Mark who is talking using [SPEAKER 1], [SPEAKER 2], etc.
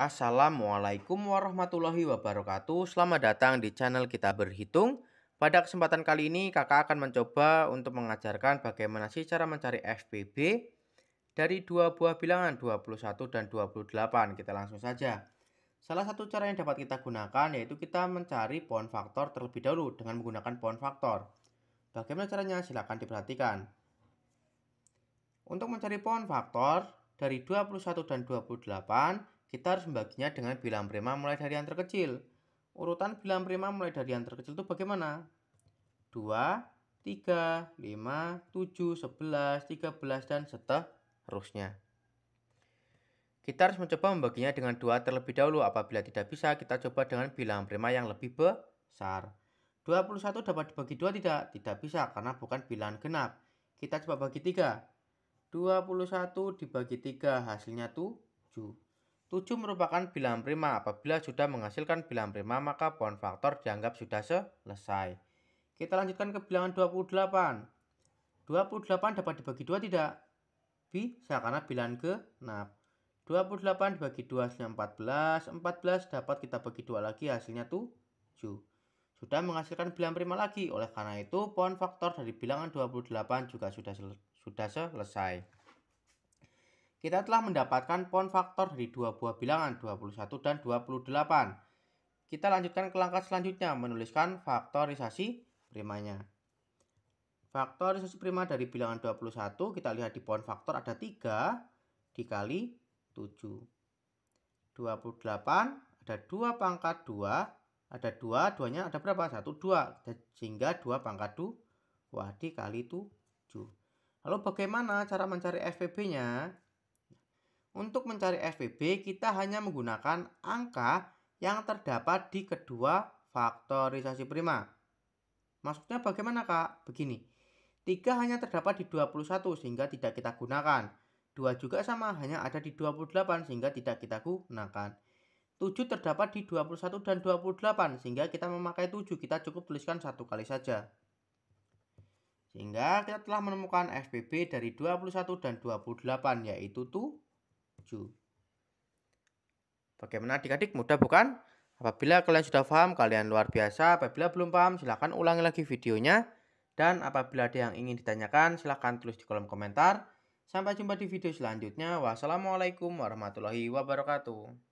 [SPEAKER 1] Assalamualaikum warahmatullahi wabarakatuh Selamat datang di channel kita berhitung Pada kesempatan kali ini kakak akan mencoba untuk mengajarkan bagaimana sih cara mencari FPB Dari dua buah bilangan 21 dan 28 Kita langsung saja Salah satu cara yang dapat kita gunakan yaitu kita mencari pohon faktor terlebih dahulu dengan menggunakan pohon faktor Bagaimana caranya silahkan diperhatikan Untuk mencari pohon faktor dari 21 dan 28 kita harus membaginya dengan bilangan prima mulai dari yang terkecil. Urutan bilangan prima mulai dari yang terkecil itu bagaimana? 2, 3, 5, 7, 11, 13, dan seterusnya. Kita harus mencoba membaginya dengan 2 terlebih dahulu. Apabila tidak bisa, kita coba dengan bilangan prima yang lebih besar. 21 dapat dibagi 2 tidak? Tidak bisa karena bukan bilangan genap. Kita coba bagi 3. 21 dibagi 3 hasilnya 7. 7 merupakan bilangan prima. Apabila sudah menghasilkan bilangan prima, maka pohon faktor dianggap sudah selesai. Kita lanjutkan ke bilangan 28. 28 dapat dibagi dua tidak? Bisa karena bilangan ke-6. 28 dibagi 2 hasilnya 14. 14 dapat kita bagi dua lagi hasilnya 7. Sudah menghasilkan bilangan prima lagi. Oleh karena itu, pohon faktor dari bilangan 28 juga sudah, sudah selesai. Kita telah mendapatkan pon faktor dari dua buah bilangan 21 dan 28. Kita lanjutkan ke langkah selanjutnya menuliskan faktorisasi primanya. Faktorisasi prima dari bilangan 21 kita lihat di pon faktor ada 3 dikali 7. 28 ada 2 pangkat 2, ada 2, 2-nya ada berapa? 1, 2, sehingga 2 pangkat 2 dikali 7. Lalu bagaimana cara mencari FPB-nya? Untuk mencari FPB, kita hanya menggunakan angka yang terdapat di kedua faktorisasi prima. Maksudnya bagaimana kak? Begini, 3 hanya terdapat di 21 sehingga tidak kita gunakan. 2 juga sama, hanya ada di 28 sehingga tidak kita gunakan. 7 terdapat di 21 dan 28 sehingga kita memakai 7 kita cukup tuliskan satu kali saja. Sehingga kita telah menemukan FPB dari 21 dan 28 yaitu 7. 7. Bagaimana adik-adik mudah bukan? Apabila kalian sudah paham, kalian luar biasa. Apabila belum paham, silahkan ulangi lagi videonya. Dan apabila ada yang ingin ditanyakan, silahkan tulis di kolom komentar. Sampai jumpa di video selanjutnya. Wassalamualaikum warahmatullahi wabarakatuh.